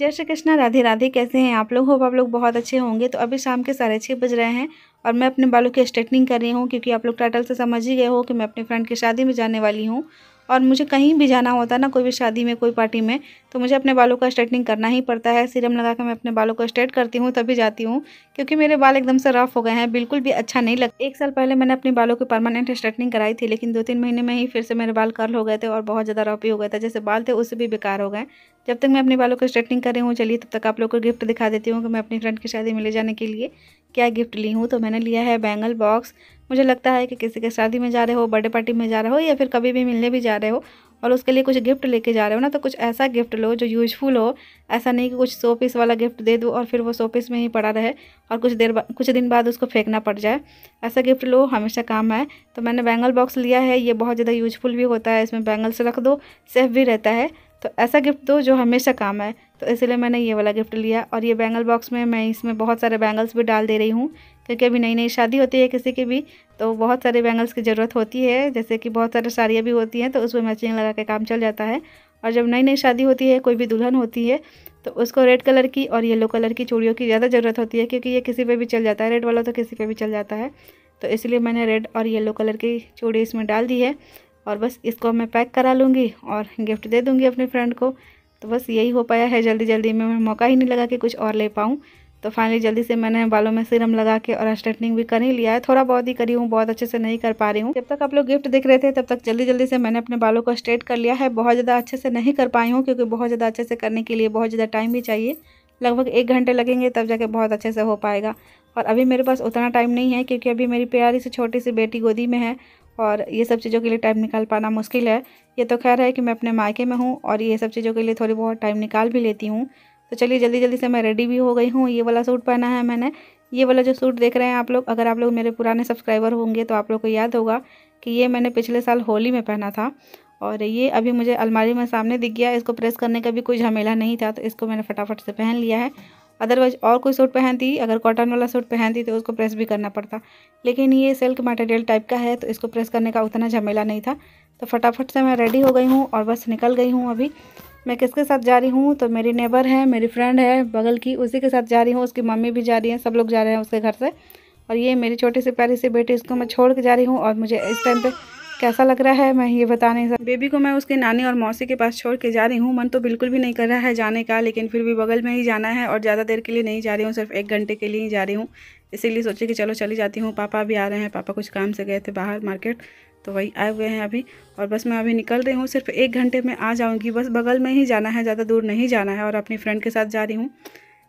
जय श्री कृष्णा राधे राधे कैसे हैं आप लोग होप आप लोग बहुत अच्छे होंगे तो अभी शाम के साढ़े छः बज रहे हैं और मैं अपने बालों की स्ट्रेटनिंग कर रही हूँ क्योंकि आप लोग टाइटल से समझ ही गए हो कि मैं अपने फ्रेंड की शादी में जाने वाली हूँ और मुझे कहीं भी जाना होता है ना कोई भी शादी में कोई पार्टी में तो मुझे अपने बालों का स्ट्रेटनिंग करना ही पड़ता है सीरम लगा कर मैं अपने बालों को स्ट्रेट करती हूँ तभी जाती हूँ क्योंकि मेरे बाल एकदम से रफ हो गए हैं बिल्कुल भी अच्छा नहीं लगता एक साल पहले मैंने अपने बालों की परमानेंट स्ट्रेटनिंग कराई थी लेकिन दो तीन महीने में ही फिर से मेरे बाल कर्ल हो गए थे और बहुत ज़्यादा रफ भी हो गए थे जैसे बाल थे उससे भी बेकार हो गए जब तक मैं अपने बालों को स्ट्रेटनिंग कर रही हूँ चलिए तब तक आप लोग को गिफ्ट दिखा देती हूँ कि मैं अपनी फ्रेंड की शादी में ले जाने के लिए क्या गिफ्ट ली हूँ तो मैंने लिया है बैंगल बॉक्स मुझे लगता है कि किसी के शादी में जा रहे हो बर्थडे पार्टी में जा रहे हो या फिर कभी भी मिलने भी जा रहे हो और उसके लिए कुछ गिफ्ट लेके जा रहे हो ना तो कुछ ऐसा गिफ्ट लो जो यूजफुल हो ऐसा नहीं कि कुछ सोपिस पीस वाला गिफ्ट दे दो और फिर वो सोपिस पीस में ही पड़ा रहे और कुछ देर कुछ दिन बाद उसको फेंकना पड़ जाए ऐसा गिफ्ट लो हमेशा काम है तो मैंने बैंगल बॉक्स लिया है ये बहुत ज़्यादा यूजफुल भी होता है इसमें बैंगल्स रख दो सेफ भी रहता है तो ऐसा गिफ्ट दो जो हमेशा काम आए तो इसलिए मैंने ये वाला गिफ्ट लिया और ये बैंगल बॉक्स में मैं इसमें बहुत सारे बैंगल्स भी डाल दे रही हूँ क्योंकि अभी नई नई शादी होती है किसी की भी तो बहुत सारे बैंगल्स की ज़रूरत होती है जैसे कि बहुत सारे साड़ियाँ भी होती हैं तो उसमें मैचिंग लगा के काम चल जाता है और जब नई नई शादी होती है कोई भी दुल्हन होती है तो उसको रेड कलर की और येलो कलर की चूड़ियों की ज़्यादा ज़रूरत होती है क्योंकि ये किसी पर भी चल जाता है रेड वाला तो किसी पर भी चल जाता है तो इसलिए मैंने रेड और येलो कलर की चूड़ी इसमें डाल दी है और बस इसको मैं पैक करा लूँगी और गिफ्ट दे दूँगी अपने फ्रेंड को तो बस यही हो पाया है जल्दी जल्दी में मैं मौका ही नहीं लगा कि कुछ और ले पाऊँ तो फाइनली जल्दी से मैंने बालों में सिरम लगा के और स्ट्रेटनिंग भी कर ही लिया है थोड़ा बहुत ही करी हूँ बहुत अच्छे से नहीं कर पा रही हूँ जब तक आप लोग गिफ्ट देख रहे थे तब तक जल्दी जल्दी से मैंने अपने बालों को स्ट्रेट कर लिया है बहुत ज़्यादा अच्छे से नहीं कर पाई हूँ क्योंकि बहुत ज़्यादा अच्छे से करने के लिए बहुत ज़्यादा टाइम भी चाहिए लगभग एक घंटे लगेंगे तब जाके बहुत अच्छे से हो पाएगा और अभी मेरे पास उतना टाइम नहीं है क्योंकि अभी मेरी प्यारी से छोटी सी बेटी गोदी में है और ये सब चीज़ों के लिए टाइम निकाल पाना मुश्किल है ये तो खैर है कि मैं अपने मायके में हूँ और ये सब चीज़ों के लिए थोड़ी बहुत टाइम निकाल भी लेती हूँ तो चलिए जल्दी जल्दी से मैं रेडी भी हो गई हूँ ये वाला सूट पहना है मैंने ये वाला जो सूट देख रहे हैं आप लोग अगर आप लोग मेरे पुराने सब्सक्राइबर होंगे तो आप लोग को याद होगा कि ये मैंने पिछले साल होली में पहना था और ये अभी मुझे अलमारी में सामने दिख गया इसको प्रेस करने का भी कोई झमेला नहीं था तो इसको मैंने फटाफट से पहन लिया है अदरवाइज और कोई सूट पहनती अगर कॉटन वाला सूट पहनती तो उसको प्रेस भी करना पड़ता लेकिन ये सिल्क मटेरियल टाइप का है तो इसको प्रेस करने का उतना झमेला नहीं था तो फटाफट से मैं रेडी हो गई हूँ और बस निकल गई हूँ अभी मैं किसके साथ जा रही हूँ तो मेरी नेबर है मेरी फ्रेंड है बगल की उसी के साथ जा रही हूँ उसकी मम्मी भी जा रही है सब लोग जा रहे हैं उसके घर से और ये मेरी छोटी सी प्यारी सी बेटी इसको मैं छोड़ के जा रही हूँ और मुझे इस टाइम पर कैसा लग रहा है मैं ये बता नहीं सकता बेबी को मैं उसके नानी और मौसी के पास छोड़ के जा रही हूँ मन तो बिल्कुल भी नहीं कर रहा है जाने का लेकिन फिर भी बगल में ही जाना है और ज़्यादा देर के लिए नहीं जा रही हूँ सिर्फ एक घंटे के लिए ही जा रही हूँ इसीलिए सोचे कि चलो चली जाती हूँ पापा भी आ रहे हैं पापा कुछ काम से गए थे बाहर मार्केट तो वही आए हुए हैं अभी और बस मैं अभी निकल रही हूँ सिर्फ एक घंटे में आ जाऊँगी बस बगल में ही जाना है ज़्यादा दूर नहीं जाना है और अपनी फ्रेंड के साथ जा रही हूँ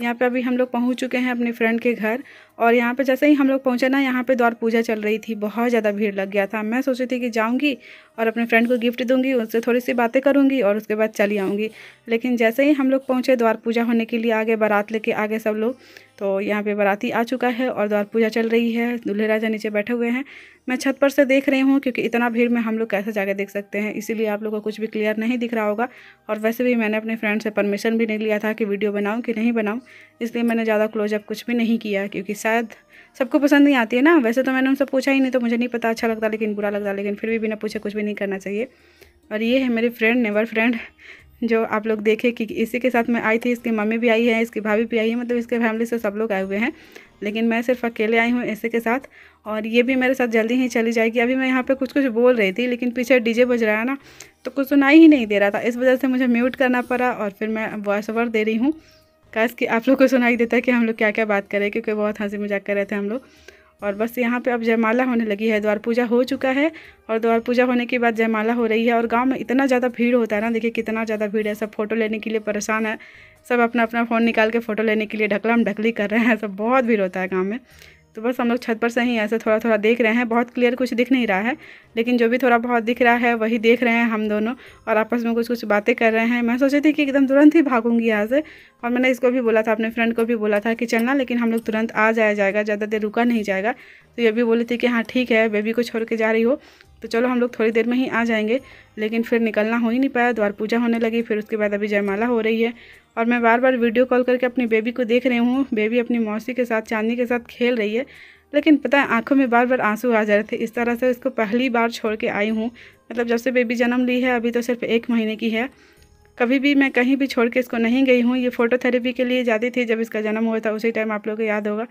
यहाँ पे अभी हम लोग पहुँच चुके हैं अपने फ्रेंड के घर और यहाँ पे जैसे ही हम लोग पहुँचे ना यहाँ पे द्वार पूजा चल रही थी बहुत ज़्यादा भीड़ लग गया था मैं सोची थी कि जाऊँगी और अपने फ्रेंड को गिफ्ट दूँगी उससे थोड़ी सी बातें करूँगी और उसके बाद चली आऊँगी लेकिन जैसे ही हम लोग पहुँचे द्वार पूजा होने के लिए आगे बारात लेके आगे सब लोग तो यहाँ पे बाराती आ चुका है और द्वार पूजा चल रही है दूल्हे राजा नीचे बैठे हुए हैं मैं छत पर से देख रही हूँ क्योंकि इतना भीड़ में हम लोग कैसे जाके देख सकते हैं इसीलिए आप लोगों को कुछ भी क्लियर नहीं दिख रहा होगा और वैसे भी मैंने अपने फ्रेंड से परमिशन भी नहीं लिया था कि वीडियो बनाऊँ कि नहीं बनाऊँ इसलिए मैंने ज़्यादा क्लोजअप कुछ भी नहीं किया क्योंकि शायद सबको पसंद नहीं आती है ना वैसे तो मैंने उनसे पूछा ही नहीं तो मुझे नहीं पता अच्छा लगता लेकिन बुरा लगता लेकिन फिर भी बिना पूछे कुछ भी नहीं करना चाहिए और ये है मेरे फ्रेंड नेवर फ्रेंड जो आप लोग देखे कि इसी के साथ मैं आई थी इसकी मम्मी भी आई है इसकी भाभी भी आई है मतलब इसके फैमिली से सब लोग आए हुए हैं लेकिन मैं सिर्फ अकेले आई हूँ इसी के साथ और ये भी मेरे साथ जल्दी ही चली जाएगी अभी मैं यहाँ पे कुछ कुछ बोल रही थी लेकिन पीछे डीजे बज रहा है ना तो कुछ सुनाई ही नहीं दे रहा था इस वजह से मुझे म्यूट करना पड़ा और फिर मैं वॉइस ओवर दे रही हूँ काश कि आप लोग को सुनाई देता कि हम लोग क्या क्या बात करें क्योंकि बहुत हंसी मजाक कर रहे थे हम लोग और बस यहाँ पे अब जयमाला होने लगी है द्वार पूजा हो चुका है और द्वार पूजा होने के बाद जयमाला हो रही है और गांव में इतना ज़्यादा भीड़ होता है ना देखिए कितना ज़्यादा भीड़ है सब फ़ोटो लेने के लिए परेशान है सब अपना अपना फ़ोन निकाल के फ़ोटो लेने के लिए ढकला हम ढकली कर रहे हैं सब बहुत भीड़ होता है गाँव में तो बस हम लोग छत पर से ही ऐसे थोड़ा थोड़ा देख रहे हैं बहुत क्लियर कुछ दिख नहीं रहा है लेकिन जो भी थोड़ा बहुत दिख रहा है वही देख रहे हैं हम दोनों और आपस में कुछ कुछ बातें कर रहे हैं मैं सोची थी कि एकदम तुरंत ही भागूंगी यहाँ से और मैंने इसको भी बोला था अपने फ्रेंड को भी बोला था कि चलना लेकिन हम लोग तुरंत आ जाया जाएगा ज़्यादा देर रुका नहीं जाएगा तो ये भी बोली थी कि हाँ ठीक है बेबी को छोड़ के जा रही हो तो चलो हम लोग थोड़ी देर में ही आ जाएंगे लेकिन फिर निकलना हो ही नहीं पाया द्वार पूजा होने लगी फिर उसके बाद अभी जयमाला हो रही है और मैं बार बार वीडियो कॉल करके अपनी बेबी को देख रही हूँ बेबी अपनी मौसी के साथ चांदी के साथ खेल रही है लेकिन पता है आंखों में बार बार आंसू आ जा रहे थे इस तरह से इसको पहली बार छोड़ के आई हूँ मतलब जब से बेबी जन्म ली है अभी तो सिर्फ एक महीने की है कभी भी मैं कहीं भी छोड़ के इसको नहीं गई हूँ ये फोटोथेरेपी के लिए जाती थी जब इसका जन्म हुआ था उसी टाइम आप लोग को याद होगा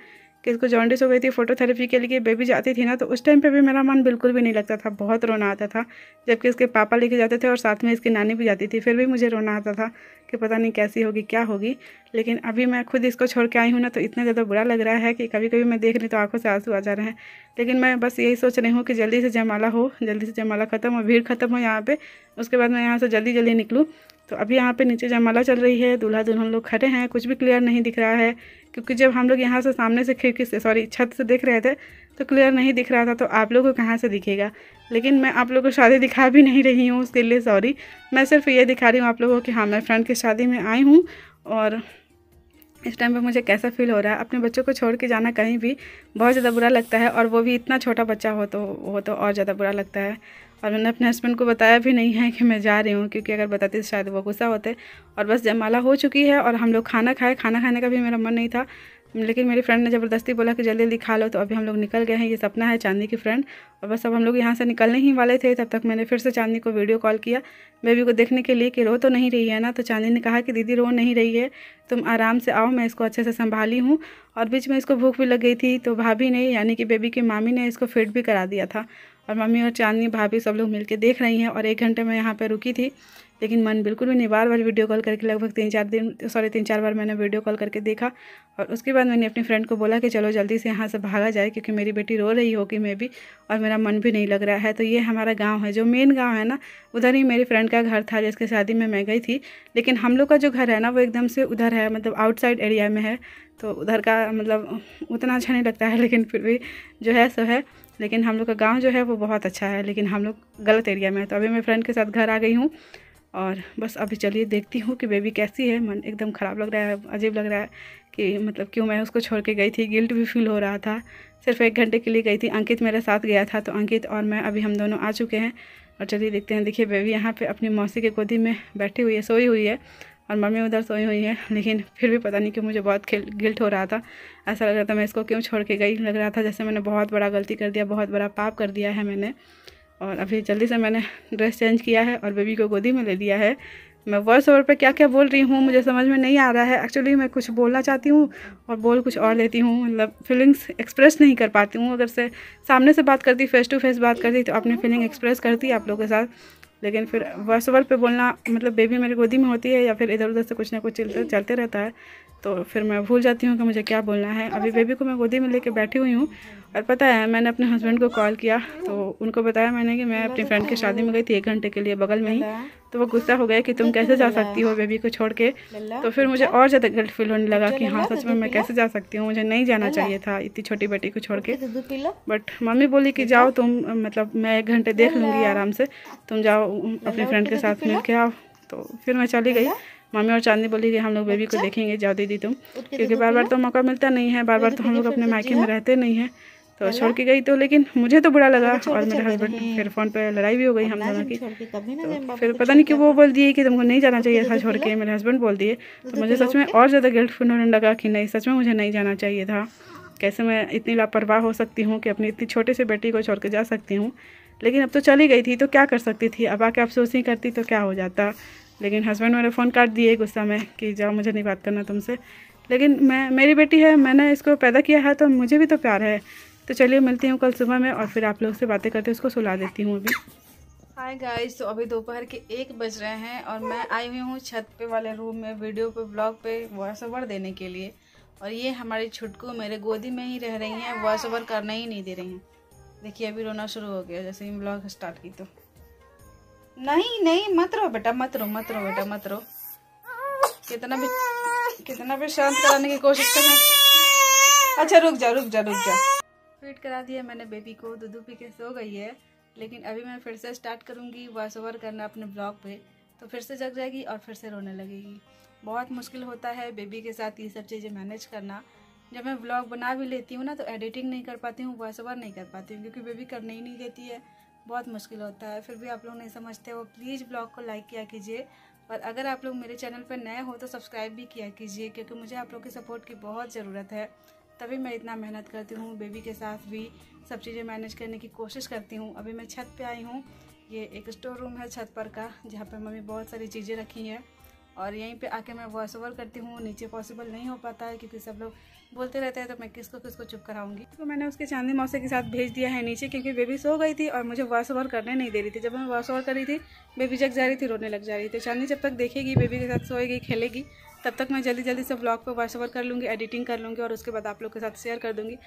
कि इसको जॉन्डिस हो गई थी फोटोथेरेपी के लिए बेबी जाती थी ना तो उस टाइम पे भी मेरा मन बिल्कुल भी नहीं लगता था बहुत रोना आता था जबकि इसके पापा लेके जाते थे और साथ में इसकी नानी भी जाती थी फिर भी मुझे रोना आता था कि पता नहीं कैसी होगी क्या होगी लेकिन अभी मैं खुद इसको छोड़ के आई हूँ ना तो इतना ज़्यादा बुरा लग रहा है कि कभी कभी मैं देख रही तो आंखों से आंसू आ जा रहे हैं लेकिन मैं बस यही सोच रही हूँ कि जल्दी से जयमाला हो जल्दी से जयमाला ख़त्म हो भीड़ ख़त्म हो यहाँ पर उसके बाद मैं यहाँ से जल्दी जल्दी निकलूँ तो अभी यहाँ पे नीचे जयमाला चल रही है दूल्हा दुल्हन लोग खड़े हैं कुछ भी क्लियर नहीं दिख रहा है क्योंकि जब हम लोग यहाँ से सामने से खिड़की से सॉरी छत से देख रहे थे तो क्लियर नहीं दिख रहा था तो आप लोगों को कहाँ से दिखेगा लेकिन मैं आप लोगों को शादी दिखा भी नहीं रही हूँ उसके लिए सॉरी मैं सिर्फ ये दिखा रही हूँ आप लोगों को कि हाँ मैं फ्रेंड की शादी में आई हूँ और इस टाइम पर मुझे कैसा फील हो रहा है अपने बच्चों को छोड़ के जाना कहीं भी बहुत ज़्यादा बुरा लगता है और वो भी इतना छोटा बच्चा हो तो वो तो और ज़्यादा बुरा लगता है और मैंने अपने हस्बैंड को बताया भी नहीं है कि मैं जा रही हूँ क्योंकि अगर बताते तो शायद वो गुस्सा होते और बस जयमाला हो चुकी है और हम लोग खाना खाए खाना खाने का भी मेरा मन नहीं था लेकिन मेरी फ्रेंड ने ज़बरदस्ती बोला कि जल्दी जल्दी खा लो तो अभी हम लोग निकल गए हैं ये सपना है चांदनी की फ्रेंड और बस अब हम लोग यहाँ से निकलने ही वाले थे तब तक मैंने फिर से चांदनी को वीडियो कॉल किया बेबी को देखने के लिए कि रो तो नहीं रही है ना तो चांदनी ने कहा कि दीदी रो नहीं रही है तुम आराम से आओ मैं इसको अच्छे से संभाली हूँ और बीच में इसको भूख भी लग गई थी तो भाभी ने यानी कि बेबी की मामी ने इसको फीड भी करा दिया था और मम्मी और चांदनी भाभी सब लोग मिलके देख रही हैं और एक घंटे मैं यहाँ पर रुकी थी लेकिन मन बिल्कुल भी नहीं बार बार वीडियो कॉल करके लगभग तीन चार दिन सॉरी तीन चार बार मैंने वीडियो कॉल करके देखा और उसके बाद मैंने अपनी फ्रेंड को बोला कि चलो जल्दी से यहाँ से भागा जाए क्योंकि मेरी बेटी रो रही होगी मैं भी और मेरा मन भी नहीं लग रहा है तो ये हमारा गाँव है जो मेन गाँव है ना उधर ही मेरी फ्रेंड का घर था जिसके शादी में मैं गई थी लेकिन हम लोग का जो घर है ना वो एकदम से उधर है मतलब आउटसाइड एरिया में है तो उधर का मतलब उतना अच्छा नहीं लगता है लेकिन फिर भी जो है सो है लेकिन हम लोग का गांव जो है वो बहुत अच्छा है लेकिन हम लोग गलत एरिया में है तो अभी मैं फ्रेंड के साथ घर आ गई हूँ और बस अभी चलिए देखती हूँ कि बेबी कैसी है मन एकदम ख़राब लग रहा है अजीब लग रहा है कि मतलब क्यों मैं उसको छोड़ के गई थी गिल्ट भी फील हो रहा था सिर्फ एक घंटे के लिए गई थी अंकित मेरे साथ गया था तो अंकित और मैं अभी हम दोनों आ चुके हैं और चलिए देखते हैं देखिए बेबी यहाँ पर अपनी मौसी के गोदी में बैठी हुई है सोई हुई है और मम्मी उधर सोई हुई है लेकिन फिर भी पता नहीं क्यों मुझे बहुत गिल्ट हो रहा था ऐसा लग रहा था मैं इसको क्यों छोड़ के गई लग रहा था जैसे मैंने बहुत बड़ा गलती कर दिया बहुत बड़ा पाप कर दिया है मैंने और अभी जल्दी से मैंने ड्रेस चेंज किया है और बेबी को गोदी में ले लिया है मैं वॉइस ओवर पर क्या क्या बोल रही हूँ मुझे समझ में नहीं आ रहा है एक्चुअली मैं कुछ बोलना चाहती हूँ और बोल कुछ और लेती हूँ मतलब फीलिंग्स एक्सप्रेस नहीं कर पाती हूँ अगर से सामने से बात करती फेस टू फेस बात करती तो अपनी फीलिंग एक्सप्रेस करती आप लोगों के साथ लेकिन फिर वॉइस ओवर पे बोलना मतलब बेबी मेरी गोदी में होती है या फिर इधर उधर से कुछ ना कुछ चलते चलते रहता है तो फिर मैं भूल जाती हूँ कि मुझे क्या बोलना है अभी बेबी को मैं गोदी में लेके बैठी हुई हूँ और पता है मैंने अपने हस्बैंड को कॉल किया तो उनको बताया मैंने कि मैं अपनी फ्रेंड की शादी में गई थी एक घंटे के लिए बगल में ही तो वो गुस्सा हो गया कि तुम कैसे जा सकती हो बेबी को छोड़ के तो फिर मुझे और ज़्यादा गिल्ट फील होने लगा कि हाँ सच में मैं कैसे जा सकती हूँ मुझे नहीं जाना चाहिए था इतनी छोटी बेटी को छोड़ के बट मम्मी बोली कि जाओ तुम मतलब मैं एक घंटे देख लूँगी आराम से तुम जाओ अपने फ्रेंड के साथ मिल के आओ तो फिर मैं चली गई मम्मी और चांदनी बोली कि हम लोग बेबी को अच्छा। देखेंगे जाओ दीदी तुम क्योंकि बार बार तो मौका मिलता नहीं है बार बार तो हम लोग अपने मायके में हाँ। रहते नहीं हैं तो छोड़ के गई तो लेकिन मुझे तो बुरा लगा और मेरे हस्बैंड फिर फ़ोन पर लड़ाई भी हो गई हम दोनों की तो फिर पता नहीं कि वो बोल दिए कि तुमको नहीं जाना चाहिए था छोड़ के मेरे हस्बैंड बोल दिए तो, तो, तो मुझे सच में और ज़्यादा गिल्टफुल होने लगा कि नहीं सच में मुझे नहीं जाना चाहिए था कैसे मैं इतनी लापरवाह हो सकती हूँ कि अपनी इतनी छोटे से बेटी को छोड़ के जा सकती हूँ लेकिन अब तो चली गई थी तो क्या कर सकती थी अब आके अफसोस नहीं करती तो क्या हो जाता लेकिन हस्बैंड मेरा फ़ोन काट दिए गुस्सा में कि जाओ मुझे नहीं बात करना तुमसे लेकिन मैं मेरी बेटी है मैंने इसको पैदा किया है तो मुझे भी तो प्यार है तो चलिए मिलती हूँ कल सुबह में और फिर आप लोग से बातें करते उसको सुला देती हूँ अभी हाय गाइस तो अभी दोपहर के एक बज रहे हैं और मैं आई हुई हूँ छत पे वाले रूम में वीडियो पे ब्लॉग पे वॉइस ओवर देने के लिए और ये हमारी छुटकू मेरे गोदी में ही रह रही हैं वॉइस ओवर करना ही नहीं दे रही हैं देखिए अभी रोना शुरू हो गया जैसे ही ब्लॉग स्टार्ट की तो नहीं नहीं मत रो बेटा मत रो मत रो बेटा मत रो कितना भी कितना भी शांत कराने की कोशिश कर रहे अच्छा रुक जा रुक जा रुक जा फीड करा दिया मैंने बेबी को दूध पी के सो गई है लेकिन अभी मैं फिर से स्टार्ट करूँगी वॉइस ओवर करना अपने ब्लॉग पे तो फिर से जग जाएगी और फिर से रोने लगेगी बहुत मुश्किल होता है बेबी के साथ ये सब चीज़ें मैनेज करना जब मैं ब्लॉग बना भी लेती हूँ ना तो एडिटिंग नहीं कर पाती हूँ वॉइस ओवर नहीं कर पाती हूँ क्योंकि बेबी करने ही नहीं देती है बहुत मुश्किल होता है फिर भी आप लोग नहीं समझते हो प्लीज़ ब्लॉग को लाइक किया कीजिए और अगर आप लोग मेरे चैनल पर नए हो तो सब्सक्राइब भी किया कीजिए क्योंकि मुझे आप लोग की सपोर्ट की बहुत ज़रूरत है तभी मैं इतना मेहनत करती हूँ बेबी के साथ भी सब चीज़ें मैनेज करने की कोशिश करती हूँ अभी मैं छत पर आई हूँ ये एक स्टोर रूम है छत पर का जहाँ पर मम्मी बहुत सारी चीज़ें रखी हैं और यहीं पे आके मैं वॉइस ओवर करती हूँ नीचे पॉसिबल नहीं हो पाता है क्योंकि सब लोग बोलते रहते हैं तो मैं किसको किसको चुप कराऊंगी तो मैंने उसके चांदी मौसे के साथ भेज दिया है नीचे क्योंकि बेबी सो गई थी और मुझे वॉश ओवर करने नहीं दे रही थी जब मैं वॉश ओवर करी थी बेबी जग जा रही थी रोने लग जा रही थी चांदी जब तक देखेगी बेबी के साथ सोएगी खेलेगी तब तक मैं जल्दी जल्दी से ब्लॉग पर वॉइस ओवर कर लूँगी एडिटिंग कर लूँगी और उसके बाद आप लोग के साथ शेयर कर दूँगी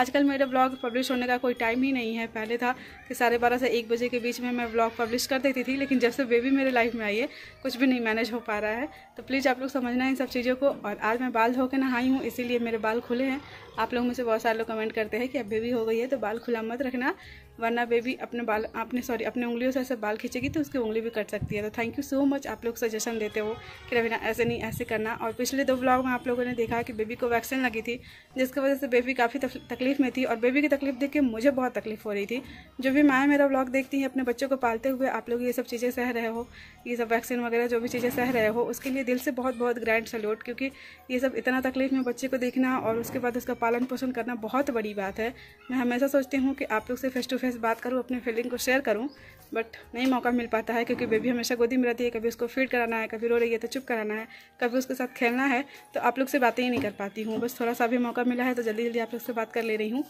आजकल मेरे ब्लॉग पब्लिश होने का कोई टाइम ही नहीं है पहले था कि साढ़े बारह से एक बजे के बीच में मैं ब्लॉग पब्लिश कर देती थी लेकिन जब से बेबी मेरे लाइफ में आई है कुछ भी नहीं मैनेज हो पा रहा है तो प्लीज़ आप लोग समझना इन सब चीज़ों को और आज मैं बाल धो के नहाई हूँ इसीलिए मेरे बाल खुले हैं आप लोग में से बहुत सारे लोग कमेंट करते हैं कि अब बेबी हो गई है तो बाल खुला मत रखना वरना बेबी अपने बाल आपने सॉरी अपने उंगलियों से ऐसे बाल खींचेगी तो उसकी उंगली भी कट सकती है तो थैंक यू सो मच आप लोग सजेशन देते हो कि रविना ऐसे नहीं ऐसे करना और पिछले दो ब्लॉग में आप लोगों ने देखा कि बेबी को वैक्सीन लगी थी जिसकी वजह से बेबी काफ़ी तकलीफ में थी और बेबी की तकलीफ देख के मुझे बहुत तकलीफ हो रही थी जो भी मैं मेरा ब्लॉग देखती हैं अपने बच्चों को पालते हुए आप लोग ये सब चीज़ें सह रहे हो ये सब वैक्सीन वगैरह जो भी चीज़ें सह रहे हो उसके लिए दिल से बहुत बहुत ग्रैंड सल्यूट क्योंकि ये सब इतना तकलीफ में बच्चे को देखना और उसके बाद उसका पालन पोषण करना बहुत बड़ी बात है मैं हमेशा सोचती हूँ कि आप लोग से फेस टू फेस बात करूँ अपनी फीलिंग को शेयर करूँ बट नहीं मौका मिल पाता है क्योंकि बेबी हमेशा गोदी में रहती है कभी उसको फीड कराना है कभी रो रही है तो चुप कराना है कभी उसके साथ खेलना है तो आप लोग से बातें ही नहीं कर पाती हूँ बस थोड़ा सा भी मौका मिला है तो जल्दी जल्दी आप लोग से बात कर ले रही हूँ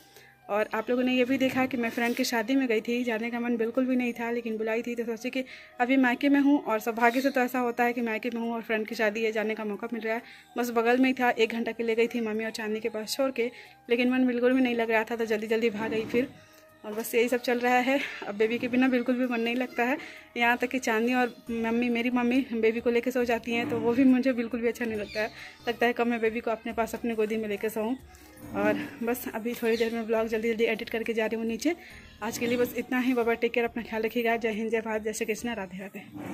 और आप लोगों ने ये भी देखा कि मैं फ्रेंड की शादी में गई थी जाने का मन बिल्कुल भी नहीं था लेकिन बुलाई थी तो सोची कि अभी मायके में हूँ और सौभाग्य से तो ऐसा होता है कि मायके में हूँ और फ्रेंड की शादी है जाने का मौका मिल रहा है बस बगल में ही था एक घंटा के लिए गई थी मम्मी और चांदी के पास छोड़ के लेकिन मन बिल्कुल भी नहीं लग रहा था तो जल्दी जल्दी भाग गई फिर और बस यही सब चल रहा है अब बेबी के बिना बिल्कुल भी मन नहीं लगता है यहाँ तक कि चांदी और मम्मी मेरी मम्मी बेबी को लेके सो जाती हैं तो वो भी मुझे बिल्कुल भी अच्छा नहीं लगता है लगता है कब मैं बेबी को अपने पास अपने गोदी में लेके सोऊँ और बस अभी थोड़ी देर में ब्लॉग जल्दी जल्दी एडिट करके जा रही हूँ नीचे आज के लिए बस इतना ही बाबा टेक केयर अपना ख्याल रखिएगा जय हिंद जय भारत जय श्री कृष्णा राधे राधे